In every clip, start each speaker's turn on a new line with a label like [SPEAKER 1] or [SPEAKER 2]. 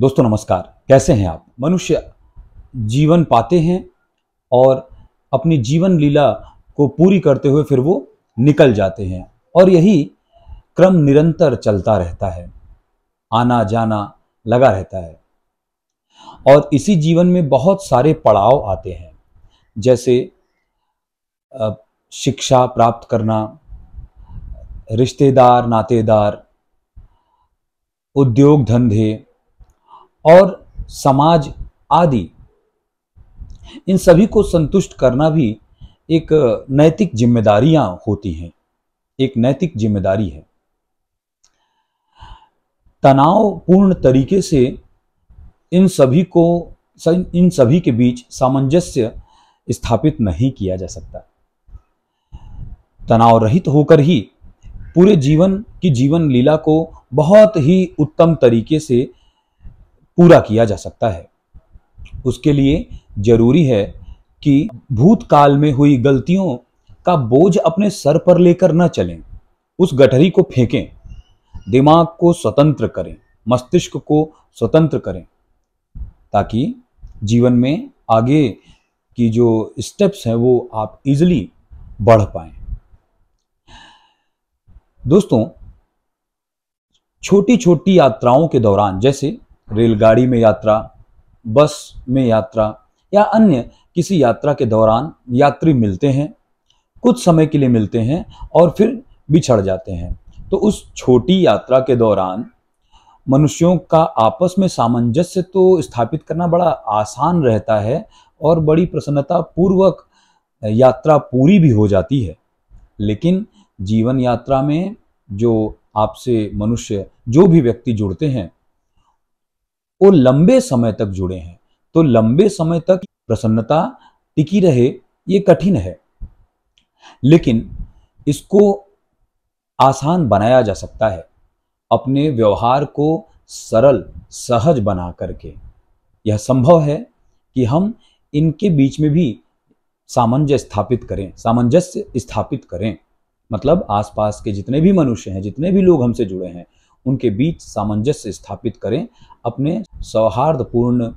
[SPEAKER 1] दोस्तों नमस्कार कैसे हैं आप मनुष्य जीवन पाते हैं और अपनी जीवन लीला को पूरी करते हुए फिर वो निकल जाते हैं और यही क्रम निरंतर चलता रहता है आना जाना लगा रहता है और इसी जीवन में बहुत सारे पड़ाव आते हैं जैसे शिक्षा प्राप्त करना रिश्तेदार नातेदार उद्योग धंधे और समाज आदि इन सभी को संतुष्ट करना भी एक नैतिक जिम्मेदारियां होती हैं एक नैतिक जिम्मेदारी है तनाव पूर्ण तरीके से इन सभी को इन सभी के बीच सामंजस्य स्थापित नहीं किया जा सकता तनाव रहित होकर ही पूरे जीवन की जीवन लीला को बहुत ही उत्तम तरीके से पूरा किया जा सकता है उसके लिए जरूरी है कि भूतकाल में हुई गलतियों का बोझ अपने सर पर लेकर न चलें उस गठरी को फेंकें दिमाग को स्वतंत्र करें मस्तिष्क को स्वतंत्र करें ताकि जीवन में आगे की जो स्टेप्स हैं वो आप इजिली बढ़ पाए दोस्तों छोटी छोटी यात्राओं के दौरान जैसे रेलगाड़ी में यात्रा बस में यात्रा या अन्य किसी यात्रा के दौरान यात्री मिलते हैं कुछ समय के लिए मिलते हैं और फिर बिछड़ जाते हैं तो उस छोटी यात्रा के दौरान मनुष्यों का आपस में सामंजस्य तो स्थापित करना बड़ा आसान रहता है और बड़ी प्रसन्नता पूर्वक यात्रा पूरी भी हो जाती है लेकिन जीवन यात्रा में जो आपसे मनुष्य जो भी व्यक्ति जुड़ते हैं वो लंबे समय तक जुड़े हैं तो लंबे समय तक प्रसन्नता टिकी रहे ये कठिन है लेकिन इसको आसान बनाया जा सकता है अपने व्यवहार को सरल सहज बना करके यह संभव है कि हम इनके बीच में भी सामंजस्य स्थापित करें सामंजस्य स्थापित करें मतलब आसपास के जितने भी मनुष्य हैं जितने भी लोग हमसे जुड़े हैं उनके बीच सामंजस्य स्थापित करें अपने सौहार्दपूर्ण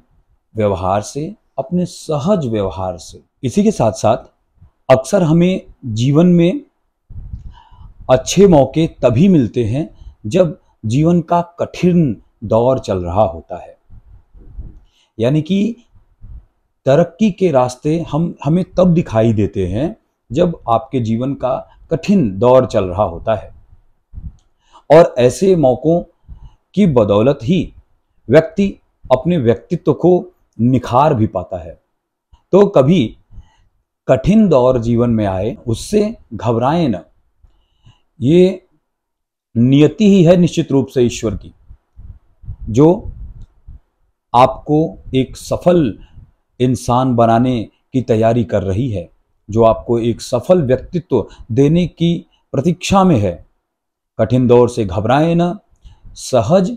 [SPEAKER 1] व्यवहार से अपने सहज व्यवहार से इसी के साथ साथ अक्सर हमें जीवन में अच्छे मौके तभी मिलते हैं जब जीवन का कठिन दौर चल रहा होता है यानी कि तरक्की के रास्ते हम हमें तब दिखाई देते हैं जब आपके जीवन का कठिन दौर चल रहा होता है और ऐसे मौक़ों की बदौलत ही व्यक्ति अपने व्यक्तित्व को निखार भी पाता है तो कभी कठिन दौर जीवन में आए उससे घबराए न ये नियति ही है निश्चित रूप से ईश्वर की जो आपको एक सफल इंसान बनाने की तैयारी कर रही है जो आपको एक सफल व्यक्तित्व देने की प्रतीक्षा में है कठिन दौर से घबराए न सहज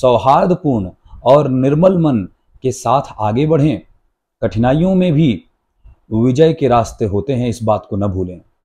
[SPEAKER 1] सौहार्दपूर्ण और निर्मल मन के साथ आगे बढ़ें कठिनाइयों में भी विजय के रास्ते होते हैं इस बात को न भूलें